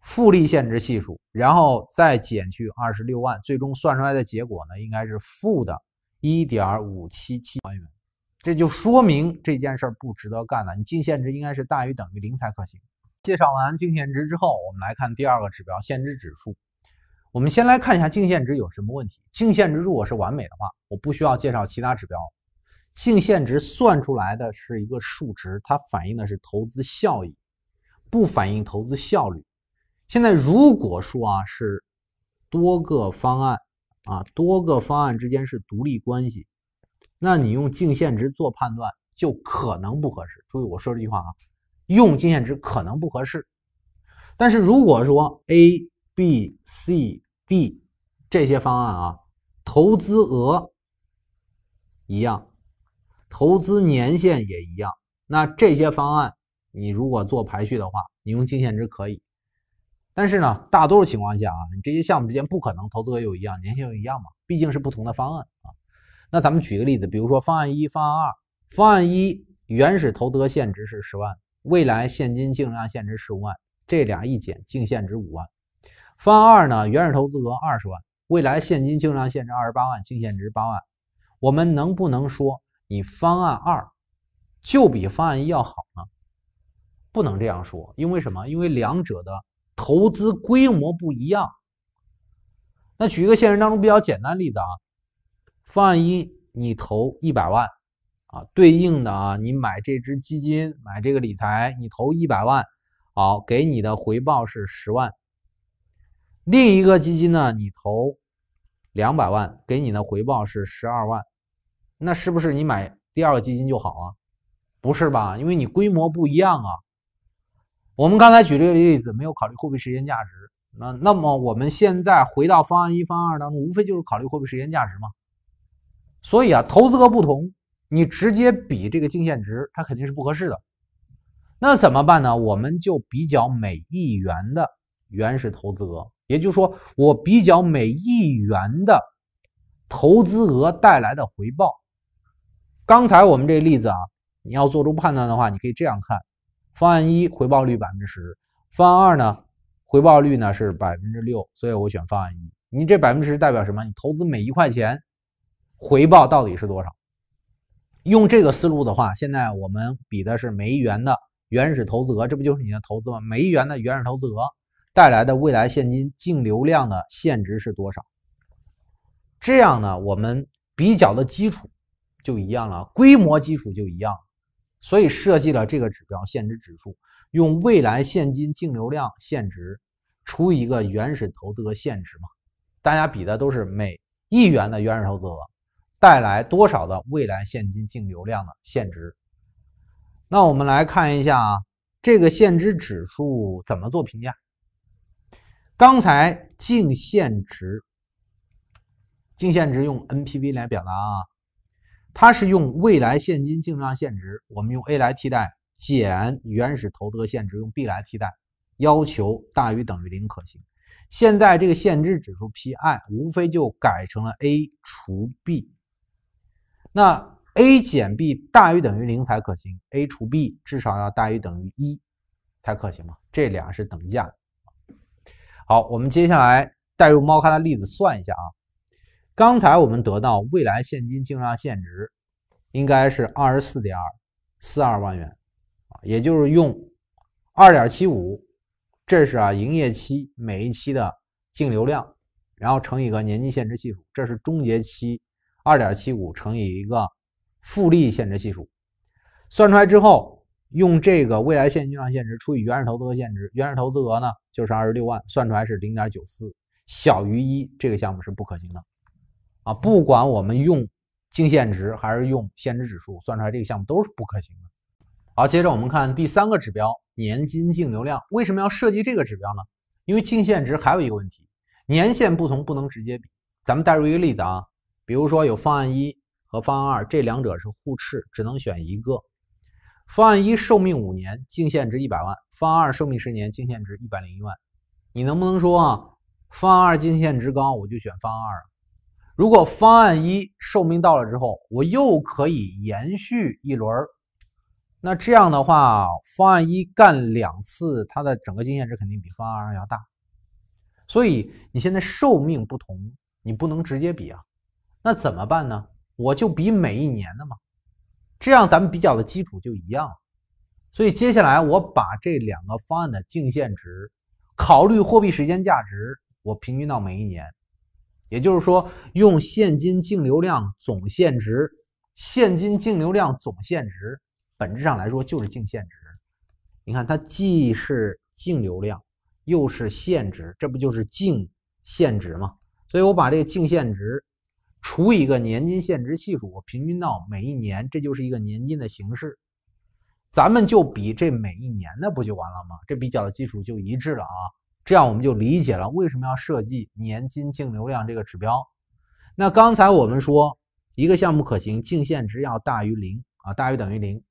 A: 复利现值系数，然后再减去二十六万，最终算出来的结果呢应该是负的一点五七七万元。这就说明这件事儿不值得干了。你净现值应该是大于等于零才可行。介绍完净现值之后，我们来看第二个指标——现值指数。我们先来看一下净现值有什么问题。净现值如果是完美的话，我不需要介绍其他指标。净现值算出来的是一个数值，它反映的是投资效益，不反映投资效率。现在如果说啊是多个方案啊，多个方案之间是独立关系。那你用净现值做判断就可能不合适。注意我说这句话啊，用净现值可能不合适。但是如果说 A、B、C、D 这些方案啊，投资额一样，投资年限也一样，那这些方案你如果做排序的话，你用净现值可以。但是呢，大多数情况下啊，你这些项目之间不可能投资额又一样，年限又一样嘛，毕竟是不同的方案啊。那咱们举个例子，比如说方案一、方案二。方案一原始投资额现值是十万，未来现金净量现值十五万，这俩一减，净现值五万。方案二呢，原始投资额二十万，未来现金净量现值二十八万，净现值八万。我们能不能说你方案二就比方案一要好呢？不能这样说，因为什么？因为两者的投资规模不一样。那举一个现实当中比较简单例子啊。方案一，你投一百万，啊，对应的啊，你买这只基金，买这个理财，你投一百万，好，给你的回报是十万。另一个基金呢，你投两百万，给你的回报是十二万，那是不是你买第二个基金就好啊？不是吧，因为你规模不一样啊。我们刚才举这个例子没有考虑货币时间价值，那那么我们现在回到方案一、方案二当中，无非就是考虑货币时间价值嘛。所以啊，投资额不同，你直接比这个净现值，它肯定是不合适的。那怎么办呢？我们就比较每一元的原始投资额，也就是说，我比较每一元的投资额带来的回报。刚才我们这例子啊，你要做出判断的话，你可以这样看：方案一回报率百分之十，方案二呢，回报率呢是百分之六，所以我选方案一。你这百分之十代表什么？你投资每一块钱。回报到底是多少？用这个思路的话，现在我们比的是美元的原始投资额，这不就是你的投资吗？美元的原始投资额带来的未来现金净流量的现值是多少？这样呢，我们比较的基础就一样了，规模基础就一样，所以设计了这个指标——现值指数，用未来现金净流量现值除以一个原始投资额现值嘛，大家比的都是每一元的原始投资额。带来多少的未来现金净流量的现值？那我们来看一下啊，这个现值指数怎么做评价？刚才净现值，净现值用 NPV 来表达啊，它是用未来现金净量现值，我们用 A 来替代，减原始投资额现值用 B 来替代，要求大于等于零可行。现在这个现值指数 PI 无非就改成了 A 除 B。那 a 减 b 大于等于零才可行，a 除 b 至少要大于等于一才可行嘛？这俩是等价的。好，我们接下来代入猫咖的例子算一下啊。刚才我们得到未来现金净上现值应该是二十四点四二万元啊，也就是用二点七五，这是啊营业期每一期的净流量，然后乘以个年金现值系数，这是终结期。二点七五乘以一个复利现值系数，算出来之后，用这个未来现金流量现值除以原始投资额现值，原始投资额呢就是二十六万，算出来是零点九四，小于一，这个项目是不可行的，啊，不管我们用净现值还是用现值指数，算出来这个项目都是不可行的。好，接着我们看第三个指标年金净流量，为什么要设计这个指标呢？因为净现值还有一个问题，年限不同不能直接比，咱们代入一个例子啊。比如说有方案一和方案二，这两者是互斥，只能选一个。方案一寿命五年，净现值一百万；方案二寿命十年，净现值一百零一万。你能不能说啊，方案二净现值高，我就选方案二？如果方案一寿命到了之后，我又可以延续一轮儿，那这样的话，方案一干两次，它的整个净现值肯定比方案二要大。所以你现在寿命不同，你不能直接比啊。那怎么办呢？我就比每一年的嘛，这样咱们比较的基础就一样了。所以接下来我把这两个方案的净现值，考虑货币时间价值，我平均到每一年。也就是说，用现金净流量总现值，现金净流量总现值，本质上来说就是净现值。你看，它既是净流量，又是现值，这不就是净现值吗？所以我把这个净现值。除以一个年金现值系数，我平均到每一年，这就是一个年金的形式。咱们就比这每一年的，不就完了吗？这比较的基础就一致了啊。这样我们就理解了为什么要设计年金净流量这个指标。那刚才我们说一个项目可行，净现值要大于零啊，大于等于零。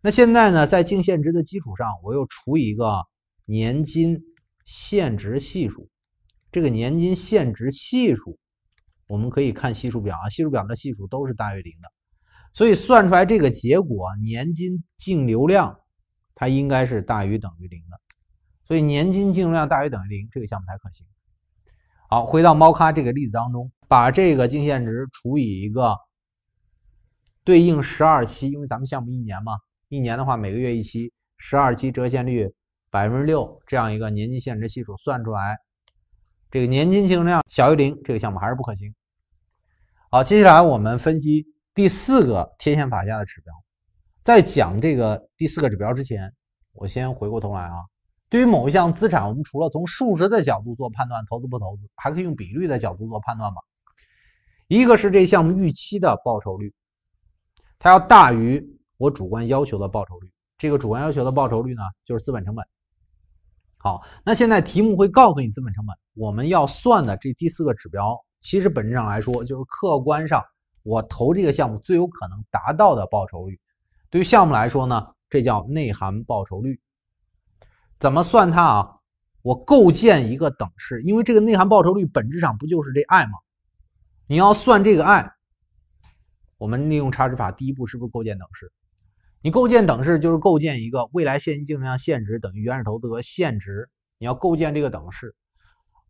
A: 那现在呢，在净现值的基础上，我又除以一个年金现值系数，这个年金现值系数。我们可以看系数表啊，系数表的系数都是大于零的，所以算出来这个结果年金净流量它应该是大于等于零的，所以年金净流量大于等于零，这个项目才可行。好，回到猫咖这个例子当中，把这个净现值除以一个对应十二期，因为咱们项目一年嘛，一年的话每个月一期，十二期折现率百分之六这样一个年金现值系数算出来。这个年金净流量小于零，这个项目还是不可行。好，接下来我们分析第四个贴现法下的指标。在讲这个第四个指标之前，我先回过头来啊。对于某一项资产，我们除了从数值的角度做判断，投资不投资，还可以用比率的角度做判断吗？一个是这项目预期的报酬率，它要大于我主观要求的报酬率。这个主观要求的报酬率呢，就是资本成本。好，那现在题目会告诉你资本成本，我们要算的这第四个指标，其实本质上来说就是客观上我投这个项目最有可能达到的报酬率。对于项目来说呢，这叫内涵报酬率。怎么算它啊？我构建一个等式，因为这个内涵报酬率本质上不就是这 i 吗？你要算这个 i，我们利用差值法，第一步是不是构建等式？你构建等式就是构建一个未来现金净流量现值等于原始投资额现值。你要构建这个等式。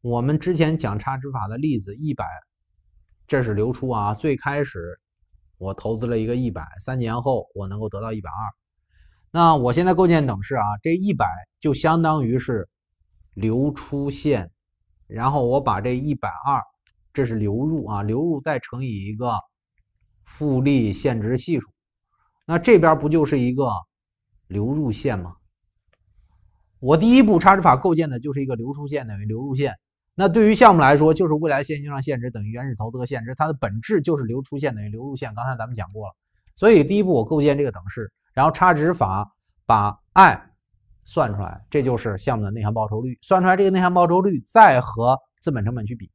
A: 我们之前讲差值法的例子，一百，这是流出啊。最开始我投资了一个一百，三年后我能够得到一百二。那我现在构建等式啊，这一百就相当于是流出现，然后我把这一百二，这是流入啊，流入再乘以一个复利现值系数。那这边不就是一个流入线吗？我第一步差值法构建的就是一个流出线等于流入线。那对于项目来说，就是未来现金流上现值等于原始投资额现值，它的本质就是流出线等于流入线。刚才咱们讲过了，所以第一步我构建这个等式，然后差值法把 i 算出来，这就是项目的内涵报酬率。算出来这个内涵报酬率再和资本成本去比，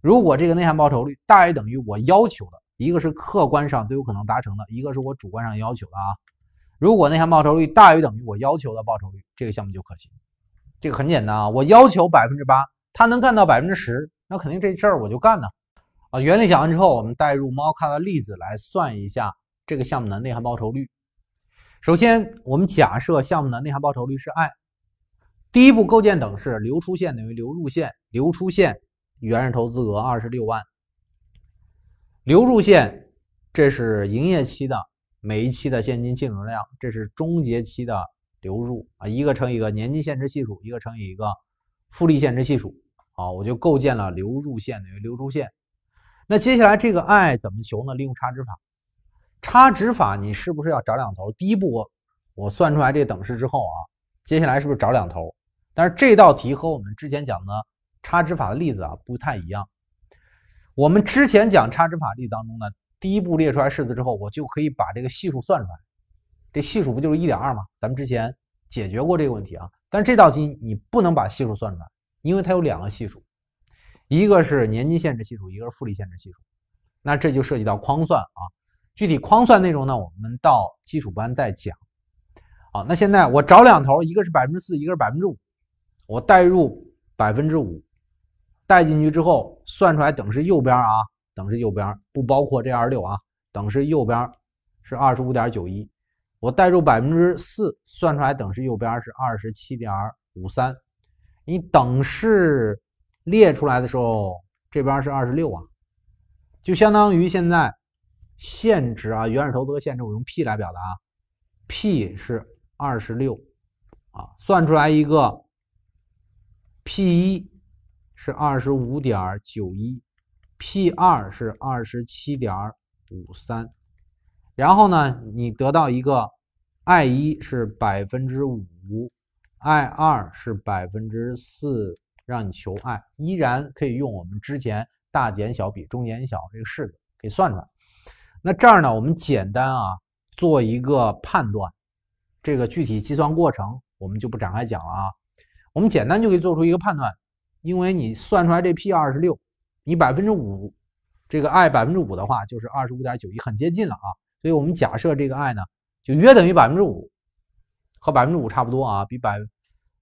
A: 如果这个内涵报酬率大于等于我要求的。一个是客观上最有可能达成的，一个是我主观上要求的啊。如果内含报酬率大于等于我要求的报酬率，这个项目就可行。这个很简单啊，我要求百分之八，他能干到百分之十，那肯定这事儿我就干呢。啊，原理讲完之后，我们带入猫咖的例子来算一下这个项目的内涵报酬率。首先，我们假设项目的内涵报酬率是 i。第一步，构建等式：流出线等于流入线。流出线原始投资额二十六万。流入线，这是营业期的每一期的现金净流量，这是终结期的流入啊，一个乘以一个年金现值系数，一个乘以一个复利现值系数，好，我就构建了流入线等于流出线。那接下来这个 i 怎么求呢？利用差值法，差值法你是不是要找两头？第一步，我算出来这等式之后啊，接下来是不是找两头？但是这道题和我们之前讲的差值法的例子啊不太一样。我们之前讲差值法例当中呢，第一步列出来式子之后，我就可以把这个系数算出来。这系数不就是一点二吗？咱们之前解决过这个问题啊。但是这道题你不能把系数算出来，因为它有两个系数，一个是年金限制系数，一个是复利限制系数。那这就涉及到框算啊。具体框算内容呢，我们到基础班再讲。好，那现在我找两头，一个是百分之四，一个是百分之五。我代入百分之五，代进去之后。算出来等式右边啊，等式右边不包括这二六啊，等式右边是二十五点九一，我代入百分之四，算出来等式右边是二十七点五三，你等式列出来的时候，这边是二十六啊，就相当于现在现值啊，原始投资额现值我用 P 来表达啊，P 是二十六啊，算出来一个 P 一。是二十五点九一，P 二是二十七点五三，然后呢，你得到一个 i 一是百分之五，i 二是百分之四，让你求 i，依然可以用我们之前大减小比中减小这个式子给算出来。那这儿呢，我们简单啊做一个判断，这个具体计算过程我们就不展开讲了啊，我们简单就可以做出一个判断。因为你算出来这 P 二十六，你百分之五，这个 i 百分之五的话就是二十五点九一，很接近了啊。所以我们假设这个 i 呢，就约等于百分之五，和百分之五差不多啊，比百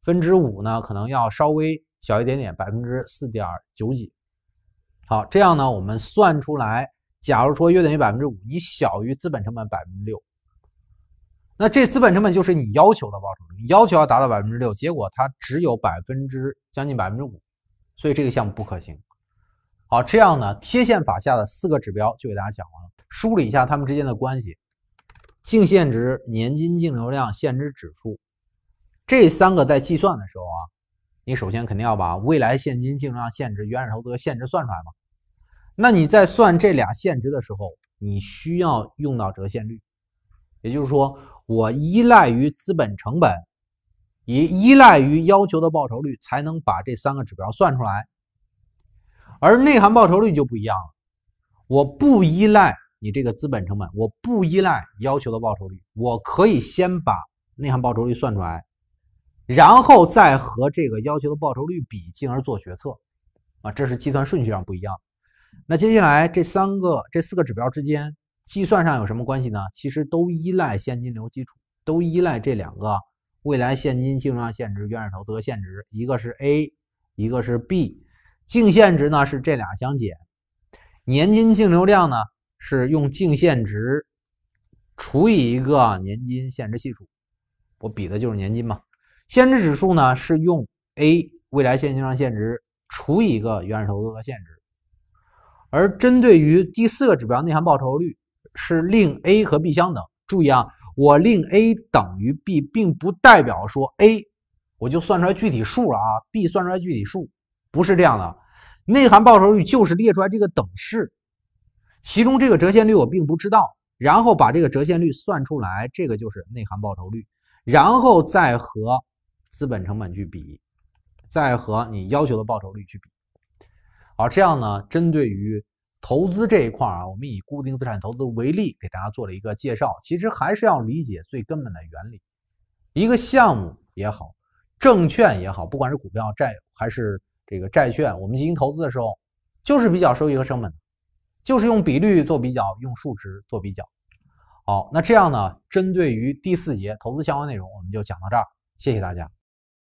A: 分之五呢可能要稍微小一点点，百分之四点九几。好，这样呢，我们算出来，假如说约等于百分之五，你小于资本成本百分之六，那这资本成本就是你要求的报酬，你要求要达到百分之六，结果它只有百分之将近百分之五。所以这个项目不可行。好，这样呢贴现法下的四个指标就给大家讲完了，梳理一下它们之间的关系：净现值、年金净流量、现值指数。这三个在计算的时候啊，你首先肯定要把未来现金净流量、现值、原始投资额现值算出来嘛。那你在算这俩现值的时候，你需要用到折现率，也就是说我依赖于资本成本。以依赖于要求的报酬率才能把这三个指标算出来，而内涵报酬率就不一样了。我不依赖你这个资本成本，我不依赖要求的报酬率，我可以先把内涵报酬率算出来，然后再和这个要求的报酬率比，进而做决策。啊，这是计算顺序上不一样。那接下来这三个、这四个指标之间计算上有什么关系呢？其实都依赖现金流基础，都依赖这两个。未来现金净流量现值原始投资和现值，一个是 A，一个是 B，净现值呢是这俩相减，年金净流量呢是用净现值除以一个年金现值系数，我比的就是年金嘛。现值指数呢是用 A 未来现金流量现值除以一个原始投资和现值，而针对于第四个指标内涵报酬率是令 A 和 B 相等。注意啊。我令 a 等于 b，并不代表说 a 我就算出来具体数了啊，b 算出来具体数不是这样的。内含报酬率就是列出来这个等式，其中这个折现率我并不知道，然后把这个折现率算出来，这个就是内含报酬率，然后再和资本成本去比，再和你要求的报酬率去比。好，这样呢，针对于。投资这一块啊，我们以固定资产投资为例，给大家做了一个介绍。其实还是要理解最根本的原理，一个项目也好，证券也好，不管是股票、债还是这个债券，我们进行投资的时候，就是比较收益和成本，就是用比率做比较，用数值做比较。好，那这样呢，针对于第四节投资相关内容，我们就讲到这儿，谢谢大家。